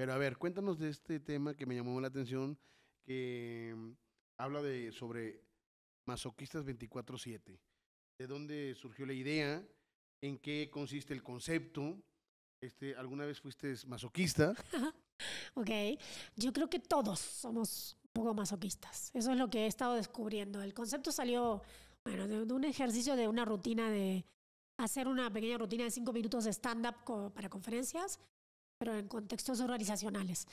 Pero a ver, cuéntanos de este tema que me llamó la atención, que mm, habla de sobre masoquistas 24/7. ¿De dónde surgió la idea? ¿En qué consiste el concepto? Este, ¿Alguna vez fuiste masoquista? ok, yo creo que todos somos un poco masoquistas. Eso es lo que he estado descubriendo. El concepto salió, bueno, de, un ejercicio, de una rutina de hacer una pequeña rutina de cinco minutos de stand-up para conferencias pero en contextos organizacionales.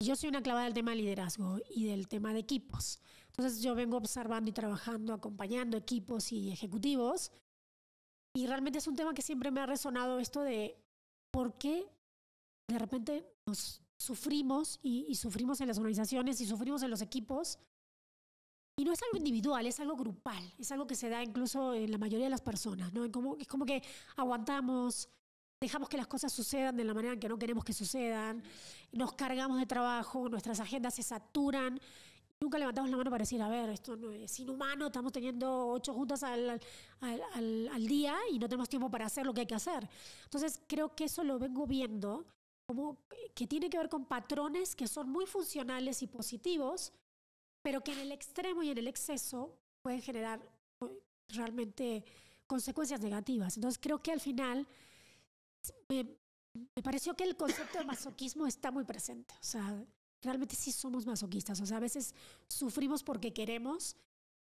Yo soy una clavada del tema de liderazgo y del tema de equipos. Entonces yo vengo observando y trabajando, acompañando equipos y ejecutivos. Y realmente es un tema que siempre me ha resonado esto de por qué de repente nos sufrimos y, sufrimos en las organizaciones y sufrimos en los equipos y no es algo individual, es algo grupal, es algo que se da incluso en la mayoría de las personas, ¿no? Como, es como que aguantamos, Dejamos que las cosas sucedan de la manera en que no queremos que sucedan, nos cargamos de trabajo, nuestras agendas se saturan Nunca levantamos la mano para decir, a ver, esto no es inhumano, estamos teniendo ocho juntas al, al, al, al, día y no tenemos tiempo para hacer lo que hay que hacer. Entonces, creo que eso lo vengo viendo como que tiene que ver con patrones que son muy funcionales y positivos, pero que en el extremo y en el exceso pueden generar pues, realmente consecuencias negativas. Entonces, creo que al final me, pareció que el concepto de masoquismo está muy presente. O sea, realmente sí somos masoquistas. O sea, a veces sufrimos porque queremos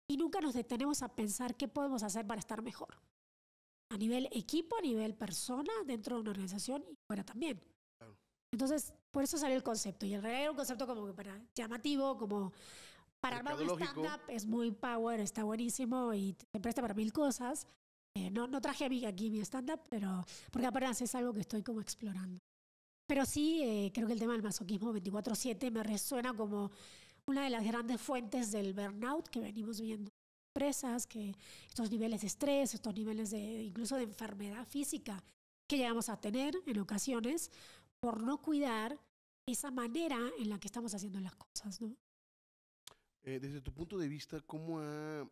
y nunca nos detenemos a pensar qué podemos hacer para estar mejor. A nivel equipo, a nivel persona, dentro de una organización y fuera también. Entonces, por eso salió el concepto. Y el realidad era un concepto como para llamativo, como para armar un stand-up, es muy power, está buenísimo y te presta para mil cosas. Eh, no, traje a mí aquí mi stand pero porque apenas es algo que estoy como explorando. Pero sí, eh, creo que el tema del masoquismo 24-7 me resuena como una de las grandes fuentes del burnout que venimos viendo empresas, que estos niveles de estrés, estos niveles de incluso de enfermedad física que llegamos a tener en ocasiones por no cuidar esa manera en la que estamos haciendo las cosas, ¿no? Eh, desde tu punto de vista, ¿cómo ha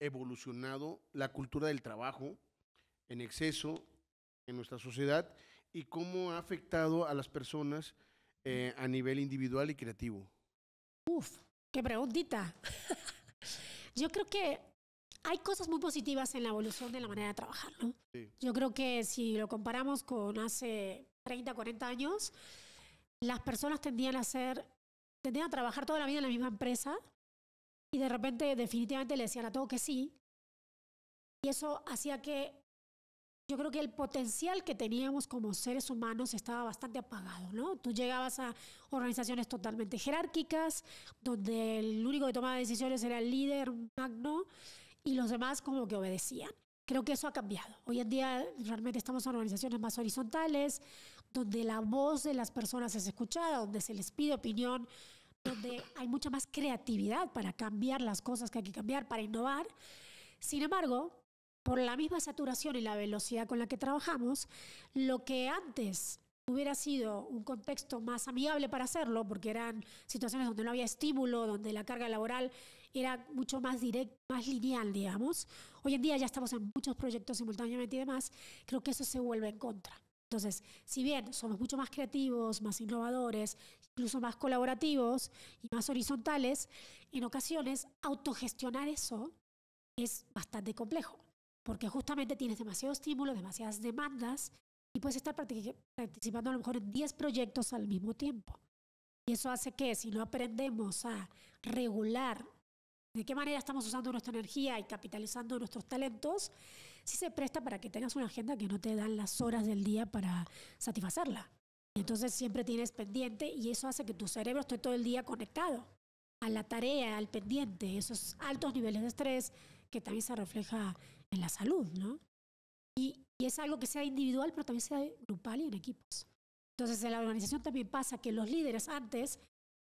evolucionado la cultura del trabajo en exceso en nuestra sociedad y cómo ha afectado a las personas eh, a nivel individual y creativo? Uf, qué preguntita. Yo creo que hay cosas muy positivas en la evolución de la manera de trabajar, ¿no? Yo creo que si lo comparamos con hace 30, 40 años, las personas tendían a ser, tendían a trabajar toda la vida en la misma empresa y de repente definitivamente le decían a todo que sí. Y eso hacía que yo creo que el potencial que teníamos como seres humanos estaba bastante apagado, ¿no? Tú llegabas a organizaciones totalmente jerárquicas, donde el único que tomaba decisiones era el líder magno y los demás como que obedecían. Creo que eso ha cambiado. Hoy en día realmente estamos en organizaciones más horizontales, donde la voz de las personas es escuchada, donde se les pide opinión, donde hay mucha más creatividad para cambiar las cosas que hay que cambiar, para innovar. Sin embargo, por la misma saturación y la velocidad con la que trabajamos, lo que antes hubiera sido un contexto más amigable para hacerlo, porque eran situaciones donde no había estímulo, donde la carga laboral era mucho más directa, más lineal, digamos. Hoy en día ya estamos en muchos proyectos simultáneamente y demás, creo que eso se vuelve en contra. Entonces, si bien somos mucho más creativos, más innovadores, incluso más colaborativos y más horizontales, en ocasiones autogestionar eso es bastante complejo, porque justamente tienes demasiado estímulos, demasiadas demandas y puedes estar participando a lo mejor en 10 proyectos al mismo tiempo. Y eso hace que si no aprendemos a regular de qué manera estamos usando nuestra energía y capitalizando nuestros talentos, sí se presta para que tengas una agenda que no te dan las horas del día para satisfacerla. Entonces siempre tienes pendiente y eso hace que tu cerebro esté todo el día conectado a la tarea, al pendiente, esos altos niveles de estrés que también se refleja en la salud, ¿no? Y, y es algo que sea individual, pero también sea grupal y en equipos. Entonces en la organización también pasa que los líderes antes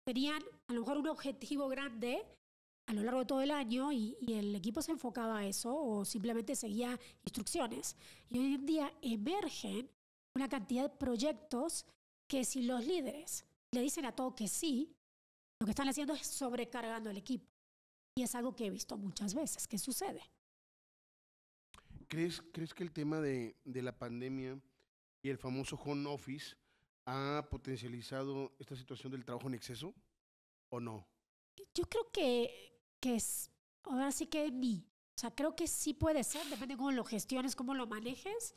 tenían a lo mejor un objetivo grande a lo largo de todo el año y, el equipo se enfocaba a eso o simplemente seguía instrucciones. Y hoy en día emergen una cantidad de proyectos que si los líderes le dicen a todo que sí, lo que están haciendo es sobrecargando al equipo. Y es algo que he visto muchas veces que sucede. ¿Crees, crees que el tema de, de la pandemia y el famoso home office ha potencializado esta situación del trabajo en exceso o no? Yo creo que que es, ahora sí que es mí. O sea, creo que sí puede ser, depende de cómo lo gestiones, cómo lo manejes.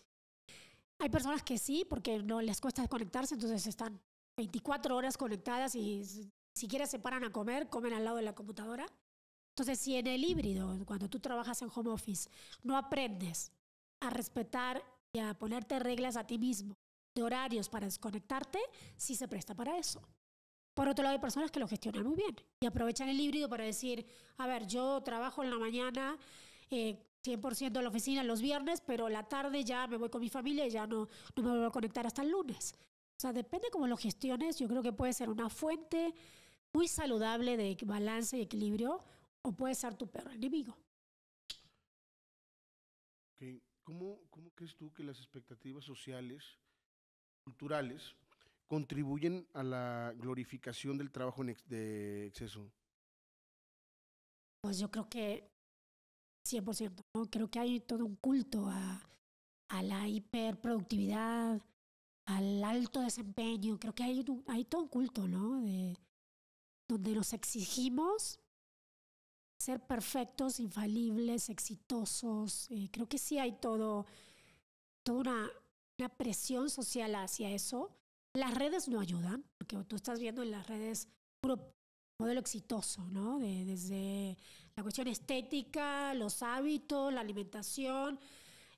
Hay personas que sí, porque no les cuesta desconectarse, entonces están 24 horas conectadas y siquiera se paran a comer, comen al lado de la computadora. Entonces, si en el híbrido, cuando tú trabajas en home office, no aprendes a respetar y a ponerte reglas a ti mismo de horarios para desconectarte, sí se presta para eso. Por otro lado, hay personas que lo gestionan muy bien y aprovechan el híbrido para decir, a ver, yo trabajo en la mañana 100% eh, en la oficina los viernes, pero la tarde ya me voy con mi familia y ya no, me voy a conectar hasta el lunes. O sea, depende cómo lo gestiones, yo creo que puede ser una fuente muy saludable de balance y equilibrio o puede ser tu peor enemigo. ¿Cómo, ¿Cómo crees tú que las expectativas sociales, culturales, contribuyen a la glorificación del trabajo de exceso? Pues yo creo que 100%, ¿no? Creo que hay todo un culto a, la hiperproductividad, al alto desempeño. Creo que hay, hay todo un culto, ¿no? De, donde nos exigimos ser perfectos, infalibles, exitosos. Eh, creo que sí hay todo, toda una presión social hacia eso. Las redes no ayudan, porque tú estás viendo en las redes puro modelo exitoso, ¿no? desde la cuestión estética, los hábitos, la alimentación,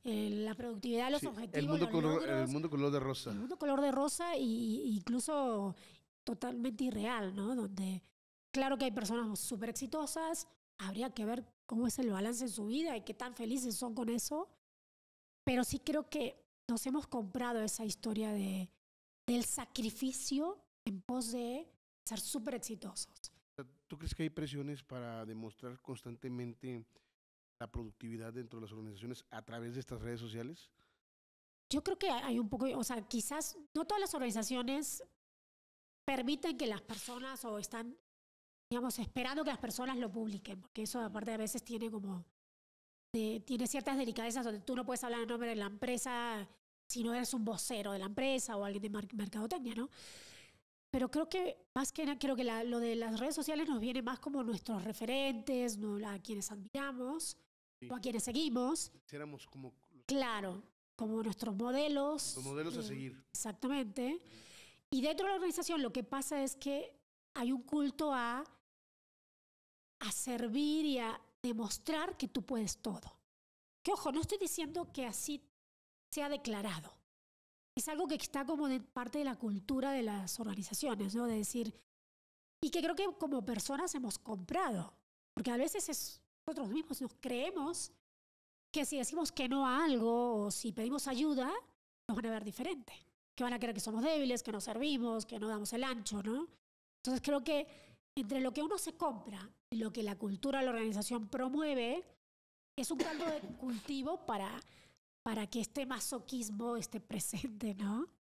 eh, la productividad, los objetivos. El mundo, color, el mundo color de rosa. El mundo color de rosa e incluso totalmente irreal, ¿no? Donde claro que hay personas súper exitosas, habría que ver cómo es el balance en su vida y qué tan felices son con eso, pero sí creo que nos hemos comprado esa historia de del sacrificio en pos de ser súper exitosos. ¿Tú crees que hay presiones para demostrar constantemente la productividad dentro de las organizaciones a través de estas redes sociales? Yo creo que hay un poco, o sea, quizás no todas las organizaciones permiten que las personas o están, digamos, esperando que las personas lo publiquen, porque eso aparte a veces tiene como, eh, tiene ciertas delicadezas donde tú no puedes hablar en nombre de la empresa si no eres un vocero de la empresa o alguien de mercadotecnia, ¿no? Pero creo que más que nada, creo que lo de las redes sociales nos viene más como nuestros referentes, a quienes admiramos o a quienes seguimos. Éramos como... Claro, como nuestros modelos. Los modelos a eh, seguir. Exactamente. Y dentro de la organización lo que pasa es que hay un culto a, a servir y a demostrar que tú puedes todo. Que ojo, no estoy diciendo que así se ha declarado. Es algo que está como de parte de la cultura de las organizaciones, ¿no? De decir, y que creo que como personas hemos comprado, porque a veces nosotros mismos nos creemos que si decimos que no a algo o si pedimos ayuda, nos van a ver diferente, que van a creer que somos débiles, que no servimos, que no damos el ancho, ¿no? Entonces creo que entre lo que uno se compra y lo que la cultura de la organización promueve, es un caldo de cultivo para para que este masoquismo esté presente, ¿no?